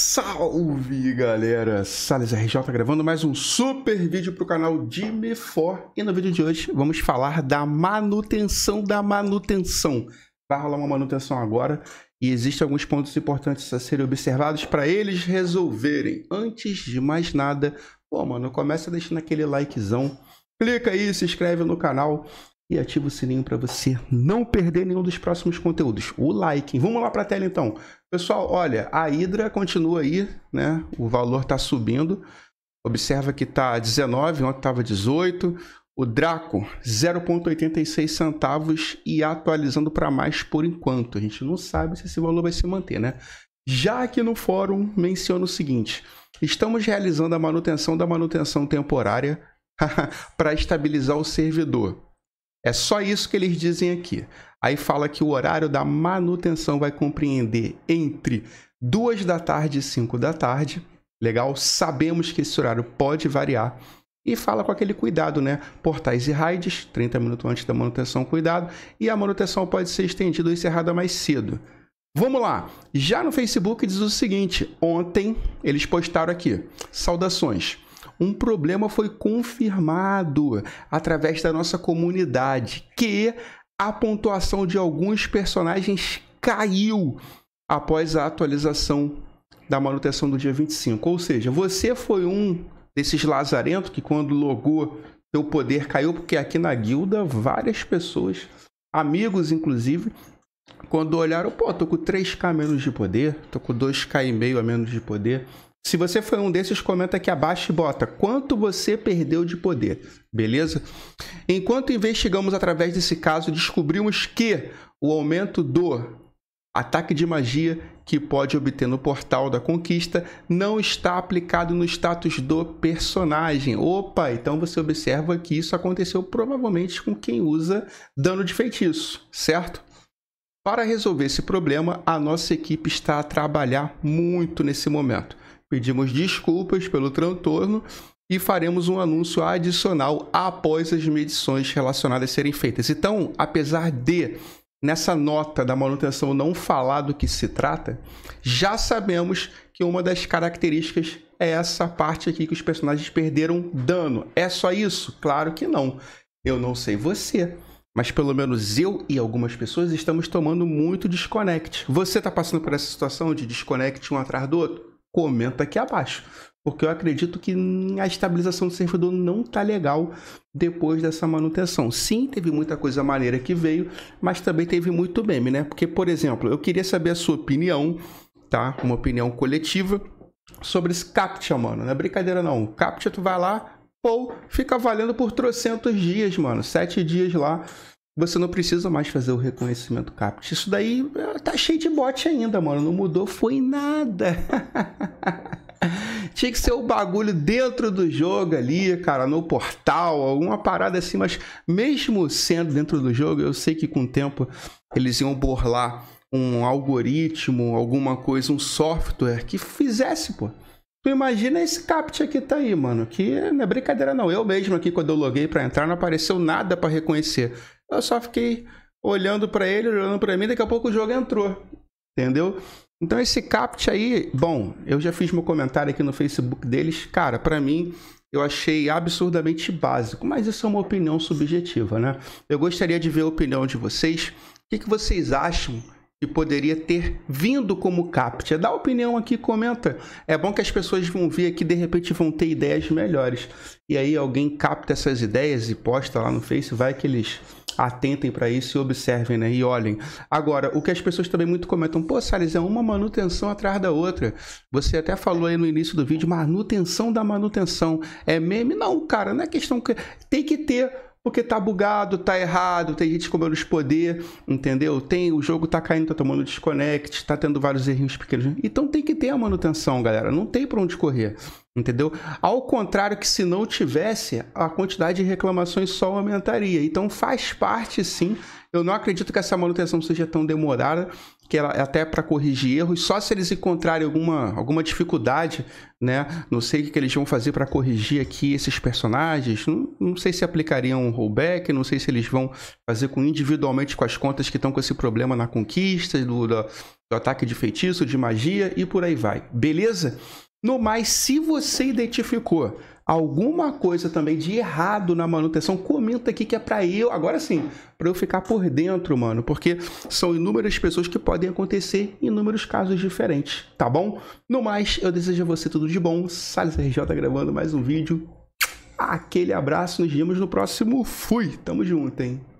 Salve galera, Sales RJ gravando mais um super vídeo para o canal Jimmy For e no vídeo de hoje vamos falar da manutenção da manutenção. Vai rolar uma manutenção agora e existem alguns pontos importantes a serem observados para eles resolverem. Antes de mais nada, pô mano, começa deixando aquele likezão, clica aí, se inscreve no canal, e ativa o sininho para você não perder nenhum dos próximos conteúdos. O like. Vamos lá para a tela então. Pessoal, olha, a Hydra continua aí, né? O valor está subindo. Observa que está 19, ontem estava 18. O Draco 0.86 centavos e atualizando para mais por enquanto. A gente não sabe se esse valor vai se manter, né? Já aqui no fórum menciona o seguinte: estamos realizando a manutenção da manutenção temporária para estabilizar o servidor é só isso que eles dizem aqui. Aí fala que o horário da manutenção vai compreender entre 2 da tarde e 5 da tarde. Legal, sabemos que esse horário pode variar. E fala com aquele cuidado, né? Portais e raids, 30 minutos antes da manutenção, cuidado. E a manutenção pode ser estendida ou encerrada mais cedo. Vamos lá. Já no Facebook diz o seguinte: ontem eles postaram aqui. Saudações um problema foi confirmado através da nossa comunidade que a pontuação de alguns personagens caiu após a atualização da manutenção do dia 25. Ou seja, você foi um desses lazarentos que quando logou seu poder caiu porque aqui na guilda várias pessoas, amigos inclusive, quando olharam, pô, tô com 3k menos de poder, tô com 2k e meio a menos de poder. Se você foi um desses, comenta aqui abaixo e bota quanto você perdeu de poder, beleza? Enquanto investigamos através desse caso, descobrimos que o aumento do ataque de magia que pode obter no portal da conquista não está aplicado no status do personagem. Opa, então você observa que isso aconteceu provavelmente com quem usa dano de feitiço, certo? Para resolver esse problema, a nossa equipe está a trabalhar muito nesse momento. Pedimos desculpas pelo transtorno e faremos um anúncio adicional após as medições relacionadas serem feitas. Então, apesar de nessa nota da manutenção não falar do que se trata, já sabemos que uma das características é essa parte aqui que os personagens perderam dano. É só isso? Claro que não. Eu não sei você, mas pelo menos eu e algumas pessoas estamos tomando muito desconect. Você está passando por essa situação de desconect um atrás do outro? comenta aqui abaixo. Porque eu acredito que a estabilização do servidor não tá legal depois dessa manutenção. Sim, teve muita coisa maneira que veio, mas também teve muito meme, né? Porque, por exemplo, eu queria saber a sua opinião, tá? Uma opinião coletiva sobre esse CAPTCHA, mano. Não é brincadeira, não. CAPTCHA, tu vai lá, ou fica valendo por trocentos dias, mano. Sete dias lá você não precisa mais fazer o reconhecimento CAPT. Isso daí é, tá cheio de bot ainda, mano. Não mudou, foi nada. Tinha que ser o bagulho dentro do jogo ali, cara, no portal, alguma parada assim, mas mesmo sendo dentro do jogo, eu sei que com o tempo eles iam borrar um algoritmo, alguma coisa, um software que fizesse, pô. Tu imagina esse CAPT aqui tá aí, mano, que não é brincadeira não. Eu mesmo aqui, quando eu loguei para entrar, não apareceu nada para reconhecer. Eu só fiquei olhando para ele, olhando para mim, daqui a pouco o jogo entrou. Entendeu? Então esse captcha aí, bom, eu já fiz meu comentário aqui no Facebook deles. Cara, para mim eu achei absurdamente básico, mas isso é uma opinião subjetiva, né? Eu gostaria de ver a opinião de vocês. O que, que vocês acham que poderia ter vindo como captcha. Dá opinião aqui, comenta. É bom que as pessoas vão vir aqui de repente vão ter ideias melhores. E aí alguém capta essas ideias e posta lá no Face, vai que eles atentem para isso e observem, né? E olhem. Agora, o que as pessoas também muito comentam, pô, Salles, é uma manutenção atrás da outra. Você até falou aí no início do vídeo, manutenção da manutenção. É meme? Não, cara, não é questão que. Tem que ter porque tá bugado, tá errado, tem gente comendo os poder, entendeu? Tem, o jogo tá caindo, tá tomando disconnect, tá tendo vários errinhos pequenos. Então tem que ter a manutenção, galera. Não tem para onde correr, entendeu? Ao contrário que se não tivesse, a quantidade de reclamações só aumentaria. Então faz parte sim. Eu não acredito que essa manutenção seja tão demorada, que ela é até para corrigir erros, só se eles encontrarem alguma, alguma dificuldade, né? Não sei o que eles vão fazer para corrigir aqui esses personagens. Não, não sei se aplicariam um rollback, não sei se eles vão fazer com individualmente com as contas que estão com esse problema na conquista, do, do, do ataque de feitiço, de magia e por aí vai. Beleza? No mais, se você identificou alguma coisa também de errado na manutenção, comenta aqui que é para eu, agora sim, para eu ficar por dentro, mano, porque são inúmeras pessoas que podem acontecer inúmeros casos diferentes, tá bom? No mais, eu desejo a você tudo de bom. Salles RJ tá gravando mais um vídeo. Aquele abraço, nos vemos no próximo. Fui, tamo junto, hein?